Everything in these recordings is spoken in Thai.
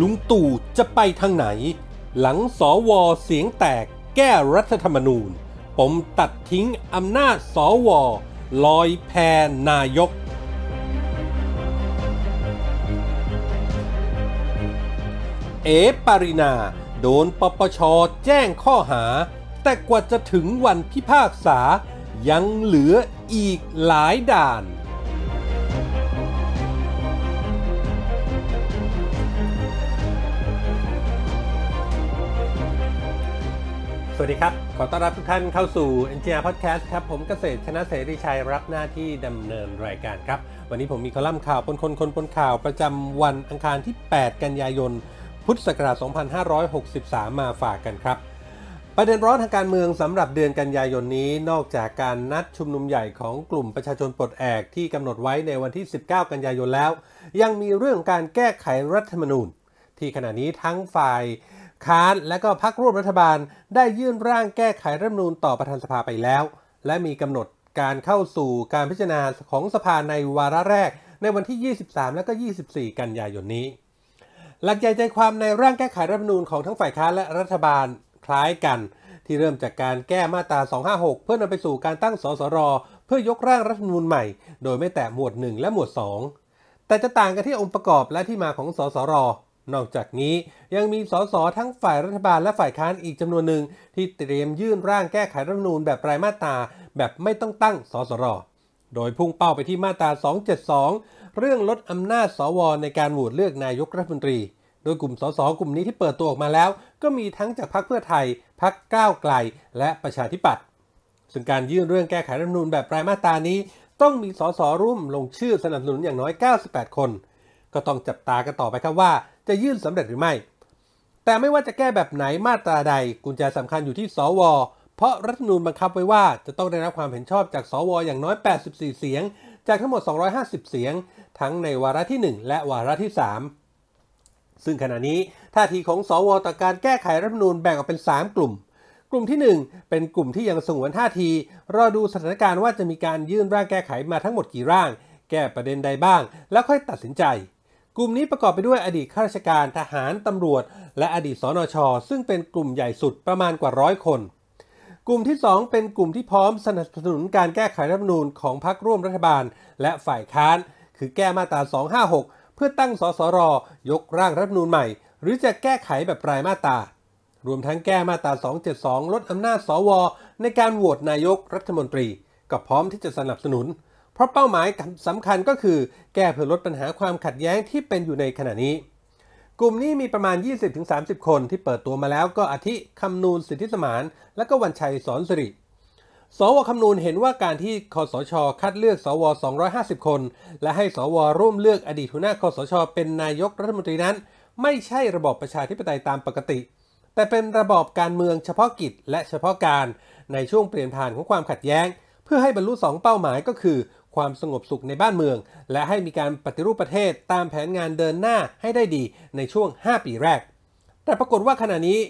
ลุงตู่จะไปทางไหน หลังสวเสียงแตกแก้รัฐธรรมนูญ ผมตัดทิ้งอำนาจสวลอยแพนายก เอปารินาโดนปปชแจ้งข้อหา แต่กว่าจะถึงวันพิพากษายังเหลืออีกหลายด่านสวัสดีครับ ขอต้อนรับทุกท่านเข้าสู่ NGR Podcast ครับ ผมเกษตรชนะเสรีชัยรับหน้าที่ดำเนินรายการครับ วันนี้ผมมีคอลัมน์ข่าวปนคนคนปนข่าวประจำวันอังคารที่ 8 กันยายน พุทธศักราช 2563 มาฝากกันครับ ประเด็นร้อนทางการเมืองสำหรับเดือนกันยายนนี้ นอกจากการนัดชุมนุมใหญ่ของกลุ่มประชาชนปลดแอกที่กำหนดไว้ในวันที่ 19 กันยายนแล้ว ยังมีเรื่องการแก้ไขรัฐธรรมนูญ ที่ขณะนี้ทั้งฝ่ายค้าน และก็พักร่วมรัฐบาลได้ยื่นร่างแก้ไขรัฐมนูญต่อประธานสภาไปแล้ว และมีกำหนดการเข้าสู่การพิจารณาของสภาในวาระแรก ในวันที่ 23 และก็24 กันยายนนี้ หลักใหญ่ใจความในร่างแก้ไขรัฐมนูญของทั้ง ฝ่ายค้านและรัฐบาลคล้ายกัน ที่เริ่มจากการแก้มาตรา256เพื่อนำไปสู่การตั้งสสรเพื่อยกร่างรัฐมนูญใหม่ โดยไม่แตะหมวด 1 และหมวด 2 แต่จะต่างกันที่องค์ประกอบ และที่มาของสสรนอกจากนี้ยังมีสสทั้งฝ่ายรัฐบาลและฝ่ายค้านอีกจำนวนหนึ่งที่เตรียมยื่นร่างแก้ไขรัฐธรรมนูญแบบรายมาตราแบบไม่ต้องตั้งสสร โดยพุ่งเป้าไปที่มาตรา272 เรื่องลดอำนาจสวในการโหวตเลือกนายกรัฐมนตรี โดยกลุ่มสสกลุ่มนี้ที่เปิดตัวออกมาแล้ว ก็มีทั้งจากพรรคเพื่อไทยพรรคก้าวไกลและประชาธิปัตย์ซึ่งการยื่นเรื่องแก้ไขรัฐธรรมนูญแบบรายมาตรานี้ ต้องมีสสร่วมลงชื่อสนับสนุนอย่างน้อย 98 คนก็ต้องจับตากันต่อไปครับว่าจะยื่นสำเร็จหรือไม่ แต่ไม่ว่าจะแก้แบบไหนมาตราใด กุญแจสำคัญอยู่ที่สว เพราะรัฐธรรมนูญบังคับไว้ว่าจะต้องได้รับความเห็นชอบจากสว อย่างน้อย 84 เสียง จากทั้งหมด 250 เสียงทั้งในวาระที่ 1 และวาระที่ 3 ซึ่งขณะนี้ท่าทีของสวต่อการแก้ไขรัฐธรรมนูญแบ่งออกเป็น 3 กลุ่ม กลุ่มที่ 1 เป็นกลุ่มที่ยังสงวนท่าทีรอดูสถานการณ์ว่าจะมีการยื่นร่างแก้ไขมาทั้งหมดกี่ร่าง แก้ประเด็นใดบ้าง แล้วค่อยตัดสินใจกลุ่มนี้ประกอบไปด้วยอดีตข้าราชการทหาร ตำรวจและอดีตสนช ซึ่งเป็นกลุ่มใหญ่สุดประมาณกว่าร้อยคน กลุ่มที่ 2 เป็นกลุ่มที่พร้อมสนับสนุนการแก้ไขรัฐมนูญของพรรคร่วมรัฐบาล และฝ่ายค้านคือแก้มาตรา256 เพื่อตั้งสสรยกร่างรัฐมนูญใหม่ หรือจะแก้ไขแบบรายมาตรารวมทั้งแก้มาตรา272ลดอำนาจสวในการโหวตนายกรัฐมนตรี ก็พร้อมที่จะสนับสนุนเพราะเป้าหมายสำคัญก็คือแก้เพื่อลดปัญหาความขัดแย้งที่เป็นอยู่ในขณะนี้ กลุ่มนี้มีประมาณ 20-30 คนที่เปิดตัวมาแล้วก็อาทิคำนูนสิทธิสมาน และก็วันชัยสอนสิริ สวคำนูนเห็นว่าการที่คอสช คัดเลือกสว250 คน และให้สว ร่วมเลือกอดีตหัวหน้าคอสช เป็นนายกรัฐมนตรีนั้น ไม่ใช่ระบอบประชาธิปไตยตามปกติ แต่เป็นระบอบการเมืองเฉพาะกิจ และเฉพาะการในช่วงเปลี่ยนผ่านของความขัดแย้ง เพื่อให้บรรลุ2เป้าหมายก็คือความสงบสุขในบ้านเมือง และให้มีการปฏิรูปประเทศตามแผนงานเดินหน้าให้ได้ดีในช่วง 5 ปีแรก แต่ปรากฏว่าขณะนี้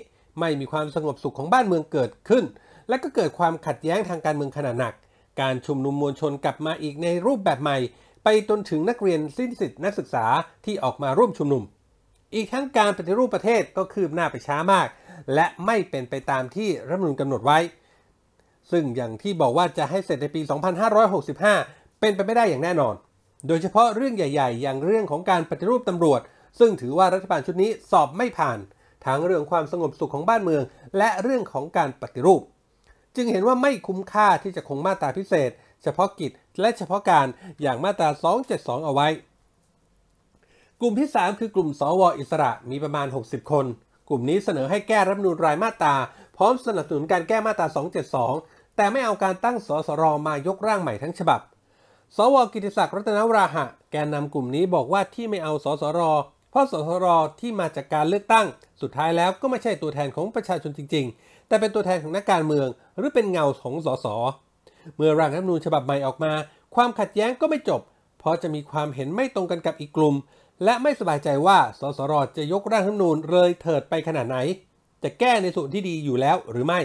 ไม่มีความสงบสุขของบ้านเมืองเกิดขึ้น และก็เกิดความขัดแย้งทางการเมืองขนาดหนัก การชุมนุมมวลชนกลับมาอีกในรูปแบบใหม่ ไปจนถึงนักเรียนสิ้นสิทธินักศึกษาที่ออกมาร่วมชุมนุม อีกทั้งการปฏิรูปประเทศก็คืบหน้าไปช้ามาก และไม่เป็นไปตามที่รัฐมนุนกำหนดไว้ ซึ่งอย่างที่บอกว่าจะให้เสร็จในปี 2565เป็นไปไม่ได้อย่างแน่นอน โดยเฉพาะเรื่องใหญ่ๆ อย่างเรื่องของการปฏิรูปตำรวจ ซึ่งถือว่ารัฐบาลชุดนี้สอบไม่ผ่าน ทั้งเรื่องความสงบสุขของบ้านเมือง และเรื่องของการปฏิรูป จึงเห็นว่าไม่คุ้มค่าที่จะคงมาตราพิเศษ เฉพาะกิจและเฉพาะการอย่างมาตรา 272 เอาไว้ กลุ่มที่ 3 คือกลุ่มสวอิสระ มีประมาณ 60 คน กลุ่มนี้เสนอให้แก้รัฐมนูลรายมาตราพร้อมสนับสนุนการแก้มาตรา 272 แต่ไม่เอาการตั้งสสรมายกร่างใหม่ทั้งฉบับสวกิติศักดิ์รัตนวราหะ แกนนำกลุ่มนี้บอกว่าที่ไม่เอาสสร เพราะสสรที่มาจากการเลือกตั้ง สุดท้ายแล้วก็ไม่ใช่ตัวแทนของประชาชนจริง ๆ แต่เป็นตัวแทนของนักการเมือง หรือเป็นเงาของสสเมื่อร่างรัฐธรรมนูญฉบับใหม่ออกมา ความขัดแย้งก็ไม่จบ เพราะจะมีความเห็นไม่ตรงกันกับอีกกลุ่ม และไม่สบายใจว่า สสรจะยกร่างรัฐธรรมนูญเลยเถิดไปขนาดไหน จะแก้ในส่วนที่ดีอยู่แล้วหรือไม่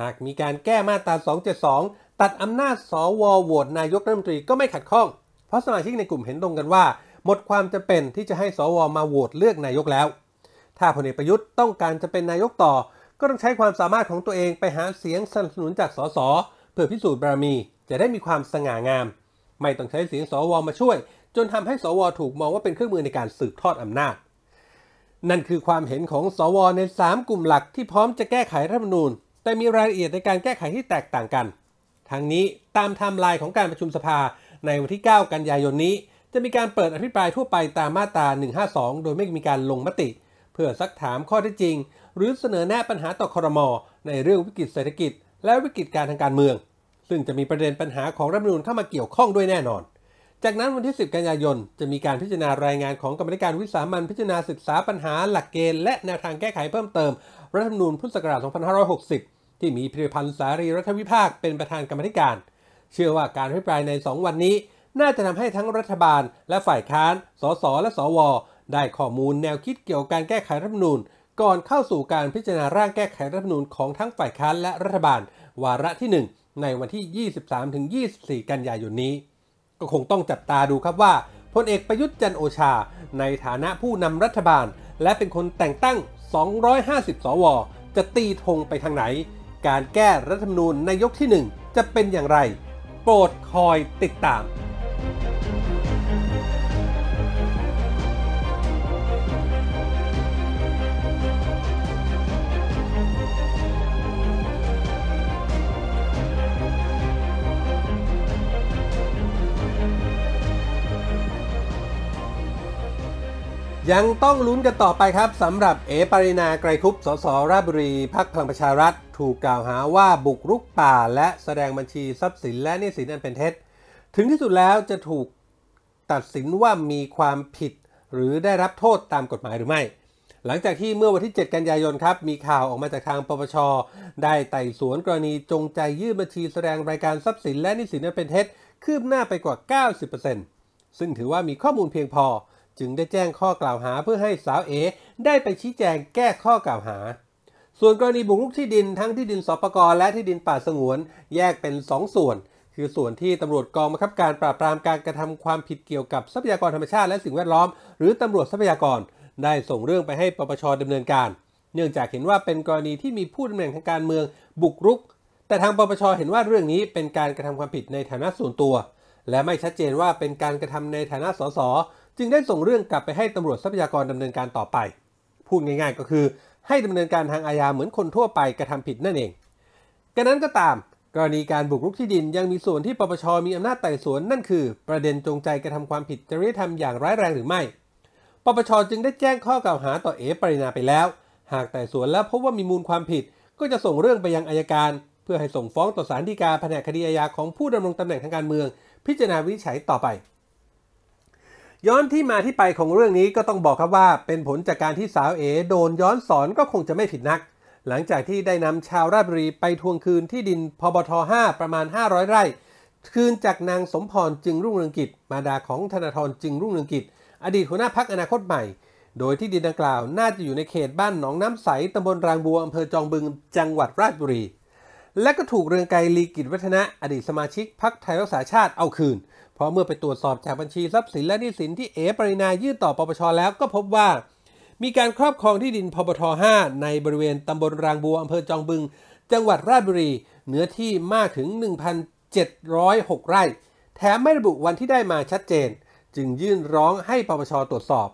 หากมีการแก้มาตรา272ตัดอำนาจสวโหวตนายกรัฐมนตรีก็ไม่ขัดข้อง เพราะสมาชิกในกลุ่มเห็นตรงกันว่า หมดความจำเป็นที่จะให้สวมา โหวตเลือกนายกแล้ว ถ้าพลเอกประยุทธ์ต้องการจะเป็นนายกต่อ ก็ต้องใช้ความสามารถของตัวเองไปหาเสียงสนับสนุนจากสสเพื่อพิสูจน์บารมีจะได้มีความสง่างาม ไม่ต้องใช้เสียงสว มาช่วย จนทำให้สวถูกมองว่าเป็นเครื่องมือในการสืบทอดอำนาจ นั่นคือความเห็นของสว ใน 3 กลุ่มหลักที่พร้อมจะแก้ไขรัฐธรรมนูญ แต่มีรายละเอียดในการแก้ไขที่แตกต่างกันทางนี้ตามไทม์ไลน์ของการประชุมสภาในวันที่ 9 กันยายนนี้ จะมีการเปิดอภิปรายทั่วไปตามมาตรา152 โดยไม่มีการลงมติ เพื่อซักถามข้อที่จริง หรือเสนอแนะปัญหาต่อคอรมอในเรื่องวิกฤตเศรษฐกิจ และวิกฤตการทางการเมือง ซึ่งจะมีประเด็นปัญหาของรัฐมนูลเข้ามาเกี่ยวข้องด้วยแน่นอน จากนั้นวันที่ 10กันยายนจะมีการพิจารณารายงานของกรรมการวิสามันพิจารณาศึกษาปัญหาหลักเกณฑ์และแนวทางแก้ไขเพิ่มเติมรัฐธรรมนูลพุทธศักราช2560ที่มีพิรพันธ์สารีรัฐวิภาคเป็นประธานกรรมธิการ เชื่อว่าการอภิปรายใน 2 วันนี้ น่าจะทำให้ทั้งรัฐบาล และฝ่ายค้าน สส และสว ได้ข้อมูลแนวคิดเกี่ยวกับการแก้ไขรัฐมนูญก่อนเข้าสู่การพิจารณาร่างแก้ไขรัฐมนูญของทั้งฝ่ายค้านและรัฐบาล วาระที่ 1 ในวันที่ 23-24 กันยายนนี้ ก็คงต้องจับตาดูครับว่าพลเอกประยุทธ์จันโอชา ในฐานะผู้นำรัฐบาล และเป็นคนแต่งตั้ง 250 สว จะตีธงไปทางไหนการแก้รัฐธรรมนูญในยกที่1จะเป็นอย่างไร โปรดคอยติดตามยังต้องลุ้นกันต่อไปครับสำหรับ เอ ปรินา ไกรคุปสสราชบุรี พักพลังประชารัฐถูกกล่าวหาว่าบุกรุกป่า และแสดงบัญชี ทรัพย์สิน และ นิสินอันเป็นเท็จถึงที่สุดแล้วจะถูกตัดสินว่ามีความผิด หรือได้รับโทษตามกฎหมายหรือไม่ หลังจากที่เมื่อวันที่ 7 กันยายนครับมีข่าวออกมาจากทางปปชได้ไต่สวนกรณีจงใจยื่นบัญชีแสดงรายการทรัพย์สิน และนิสินอันเป็นเท็จคืบหน้าไปกว่า 90%ซึ่งถือว่ามีข้อมูลเพียงพอจึงได้แจ้งข้อกล่าวหาเพื่อให้สาวเอได้ไปชี้แจงแก้ข้อกล่าวหา ส่วนกรณีบุกรุกที่ดินทั้งที่ดินสปกร และที่ดินป่าสงวน แยกเป็น 2 ส่วน คือส่วนที่ตำรวจกองบังคับการปราบปรามการกระทำความผิดเกี่ยวกับทรัพยากรธรรมชาติและสิ่งแวดล้อมหรือตำรวจทรัพยากรได้ส่งเรื่องไปให้ปปชดำเนินการ เนื่องจากเห็นว่าเป็นกรณีที่มีผู้ดำเนินทางการเมืองบุกรุก แต่ทางปปชเห็นว่าเรื่องนี้เป็นการกระทำความผิดในฐานะส่วนตัว และไม่ชัดเจนว่าเป็นการกระทำในฐานะสสจึงได้ส่งเรื่องกลับไปให้ตำรวจทรัพยากรดำเนินการต่อไป พูดง่าย ๆก็คือ ให้ดำเนินการทางอาญาเหมือนคนทั่วไปกระทำผิดนั่นเอง กระนั้นก็ตาม กรณีการบุกรุกที่ดิน ยังมีส่วนที่ปปช มีอำนาจไต่สวนนั่นคือประเด็นจงใจกระทำความผิดจริยธรรมอย่างร้ายแรงหรือไม่ ปปช จึงได้แจ้งข้อกล่าวหาต่อเอปรินาไปแล้ว หากไต่สวนแล้วพบว่ามีมูลความผิด ก็จะส่งเรื่องไปยังอายการ เพื่อให้ส่งฟ้องต่อศาลฎีกาแผนกคดีอาญาของผู้ดำรงตำแหน่งทางการเมือง พิจารณาวินิจฉัยต่อไปย้อนที่มาที่ไปของเรื่องนี้ก็ต้องบอกครับว่า เป็นผลจากการที่สาวเอ๋โดนย้อนสอนก็คงจะไม่ผิดนัก หลังจากที่ได้นำชาวราชบุรีไปทวงคืนที่ดินพบท 5 ประมาณ 500 ไร่ คืนจากนางสมพรจึงรุ่งเรืองกิจ มาดาของธนาธรจึงรุ่งเรืองกิจ อดีตหัวหน้าพักอนาคตใหม่ โดยที่ดินดังกล่าวน่าจะอยู่ในเขตบ้านหนองน้ำใสตำบลรางบัวอำเภอจองบึง จังหวัดราชบุรี และก็ถูกเรืองไกรลีกิจวัฒนะอดีตสมาชิกพักไทยรักษาชาติเอาคืนพราะเมื่อไปตรวจสอบจากบัญชีทรัพย์สินและหนี้สินที่เอปรินายื่นต่อปปชแล้วก็พบว่ามีการครอบครองที่ดินพบท5ในบริเวณตำบลรางบัวอำเภอจองบึง จังหวัดราชบุรี เนื้อที่มากถึง 1,706 ไร่แถมไม่ระบุวันที่ได้มาชัดเจน จึงยื่นร้องให้ปปชตรวจสอบ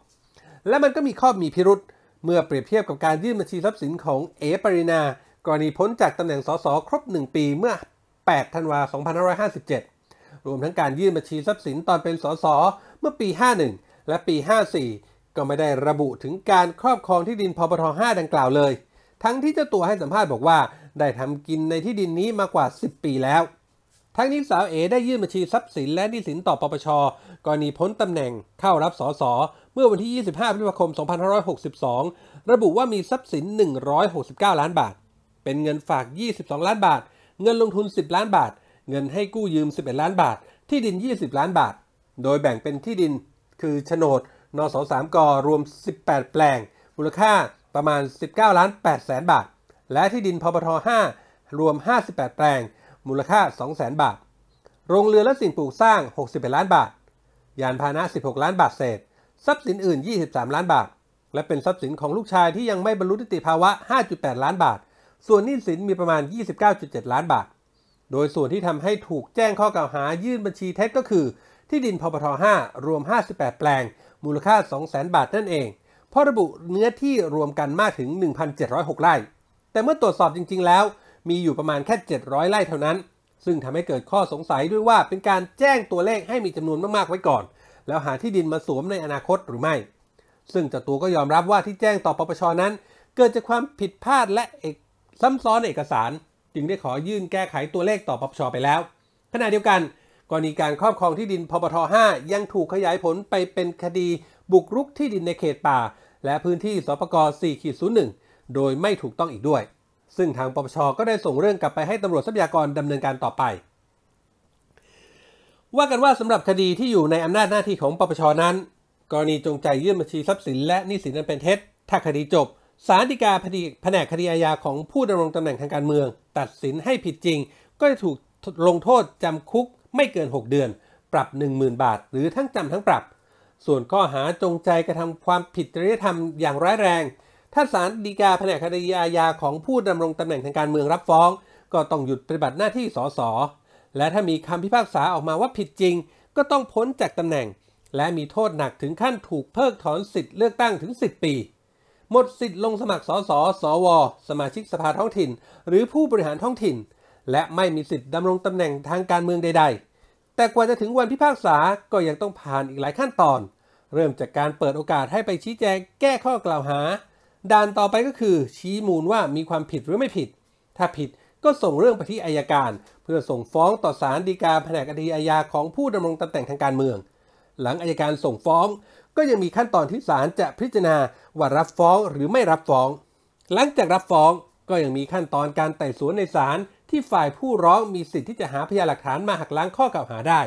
และมันก็มีข้อมีพิรุษเมื่อเปรียบเทียบกับการยื่นบัญชีทรัพย์สินของเอปรินากรณีพ้นจากตำแหน่งสสครบ 1 ปีเมื่อ8ธันวา2557รวมทั้งการยื่นบัญชีทรัพย์สินตอนเป็นสสเมื่อปี 51 และปี 54 ก็ไม่ได้ระบุถึงการครอบครองที่ดินพปท5ดังกล่าวเลย ทั้งที่เจ้าตัวให้สัมภาษณ์บอกว่า ได้ทำกินในที่ดินนี้มากว่า 10 ปีแล้ว ทั้งนี้สาวเอได้ยื่นบัญชีทรัพย์สินและหนี้สินต่อปปชกรณีพ้นตำแหน่งเข้ารับสสเมื่อวันที่ 25 พฤษภาคม2562 ระบุว่ามีทรัพย์สิน 169 ล้านบาท เป็นเงินฝาก 22 ล้านบาท เงินลงทุน 10 ล้านบาทเงินให้กู้ยืม 11 ล้านบาท ที่ดิน 20 ล้านบาท โดยแบ่งเป็นที่ดิน คือ โฉนดนส3กรวม 18 แปลง มูลค่าประมาณ 19 ล้าน8แสนบาท และที่ดินพปท5รวม 58 แปลง มูลค่า2แสนบาท โรงเรือนและสิ่งปลูกสร้าง 61 ล้านบาท ยานพาหนะ 16 ล้านบาท เศษ ทรัพย์สินอื่น 23 ล้านบาท และเป็นทรัพย์สินของลูกชายที่ยังไม่บรรลุนิติภาวะ 5.8 ล้านบาท ส่วนหนี้สินมีประมาณ 29.7 ล้านบาทโดยส่วนที่ทำให้ถูกแจ้งข้อกล่าวหายื่นบัญชีเท็จก็คือที่ดินพปท 5 รวม 58 แปลง มูลค่า 200,000 บาทนั่นเองเพราะระบุเนื้อที่รวมกันมากถึง 1,706 ไร่แต่เมื่อตรวจสอบจริงๆ แล้ว มีอยู่ประมาณแค่ 700 ไร่เท่านั้น ซึ่งทำให้เกิดข้อสงสัยด้วยว่าเป็นการแจ้งตัวเลขให้มีจำนวนมากๆ ไว้ก่อน แล้วหาที่ดินมาสวมในอนาคตหรือไม่ซึ่งเจ้าตัวก็ยอมรับว่าที่แจ้งต่อปปชนั้น เกิดจากความผิดพลาดและซ้ำซ้อนเอกสารจึงได้ขอยื่นแก้ไขตัวเลขต่อปปชไปแล้วขณะเดียวกัน กรณีการครอบครองที่ดินพปท5ยังถูกขยายผลไปเป็นคดีบุกรุกที่ดินในเขตป่า และพื้นที่สปก4.01 โดยไม่ถูกต้องอีกด้วย ซึ่งทางปปชก็ได้ส่งเรื่องกลับไปให้ตำรวจทรัพยากรดำเนินการต่อไป ว่ากันว่าสำหรับคดีที่อยู่ในอำนาจหน้าที่ของปปชนั้น กรณีจงใจยื่นบัญชีทรัพย์สินและหนี้สินนั้นเป็นเท็จถ้าคดีจบสารดีกาแผนกคดีอาญาของผู้ดำรงตำแหน่งทางการเมือง ตัดสินให้ผิดจริง ก็จะถูกลงโทษจำคุก ไม่เกิน 6 เดือน ปรับ 10,000 บาทหรือทั้งจำทั้งปรับ ส่วนข้อหาจงใจกระทำความผิดจริยธรรมอย่างร้ายแรง ถ้าสารดีกาแผนกคดีอาญาของผู้ดำรงตำแหน่งทางการเมืองรับฟ้อง ก็ต้องหยุดปฏิบัติหน้าที่สสและถ้ามีคำพิพากษาออกมาว่าผิดจริง ก็ต้องพ้นจากตำแหน่ง และมีโทษหนักถึงขั้นถูกเพิกถอนสิทธิ์เลือกตั้งถึง 10 ปีหมดสิทธิ์ลงสมัครสสสวสมาชิกสภาท้องถิ่น หรือผู้บริหารท้องถิ่น และไม่มีสิทธิ์ดำรงตำแหน่งทางการเมืองใดๆ แต่กว่าจะถึงวันพิพากษาก็ยังต้องผ่านอีกหลายขั้นตอน เริ่มจากการเปิดโอกาสให้ไปชี้แจงแก้ข้อกล่าวหา ด่านต่อไปก็คือ ชี้มูลว่ามีความผิดหรือไม่ผิด ถ้าผิดก็ส่งเรื่องไปที่อายการ เพื่อส่งฟ้องต่อศาลฎีกาแผนกคดีอาญาของผู้ดำรงตำแหน่งทางการเมือง หลังอายการส่งฟ้องก็ยังมีขั้นตอนที่ศาลจะพิจารณาว่ารับฟ้องหรือไม่รับฟ้อง หลังจากรับฟ้องก็ยังมีขั้นตอนการไต่สวนในศาลที่ฝ่ายผู้ร้องมีสิทธิ์ที่จะหาพยานหลักฐานมาหักล้างข้อกล่าวหาได้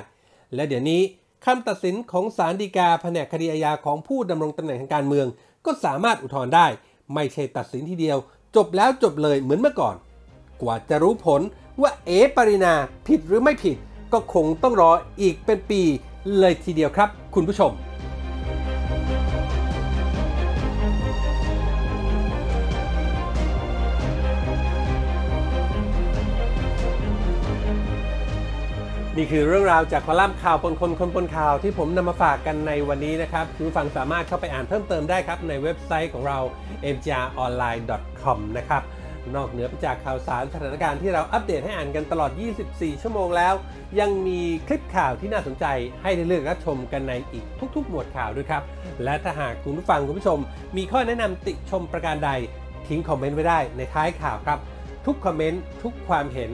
และเดี๋ยวนี้ คำตัดสินของศาลฎีกาแผนกคดีอาญาของผู้ดำรงตำแหน่งทางการเมือง ก็สามารถอุทธรณ์ได้ ไม่ใช่ตัดสินทีเดียว จบแล้วจบเลยเหมือนเมื่อก่อน กว่าจะรู้ผลว่าเอปรินาผิดหรือไม่ผิด ก็คงต้องรออีกเป็นปี เลยทีเดียวครับ คุณผู้ชมนี่คือเรื่องราวจากคอลัมน์ข่าวปนคนคนปนข่าวที่ผมนำมาฝากกันในวันนี้นะครับคุณผู้ฟังสามารถเข้าไปอ่านเพิ่มเติมได้ครับ ในเว็บไซต์ของเรา m j r o n l i n e c o m นะครับ นอกเหนือไปจากข่าวสารสถานการณ์ที่เราอัปเดตให้อ่านกันตลอด 24 ชั่วโมงแล้ว ยังมีคลิปข่าวที่น่าสนใจให้ได้เลือกรับชมกันในอีกทุก ๆ หมวดข่าวด้วยครับ และถ้าหากคุณผู้ฟังคุณผู้ชม มีข้อแนะนำติชมประการใดทิ้งคอมเมนต์ไว้ได้ ในท้ายข่าวครับทุกคอมเมนต์ทุกความเห็น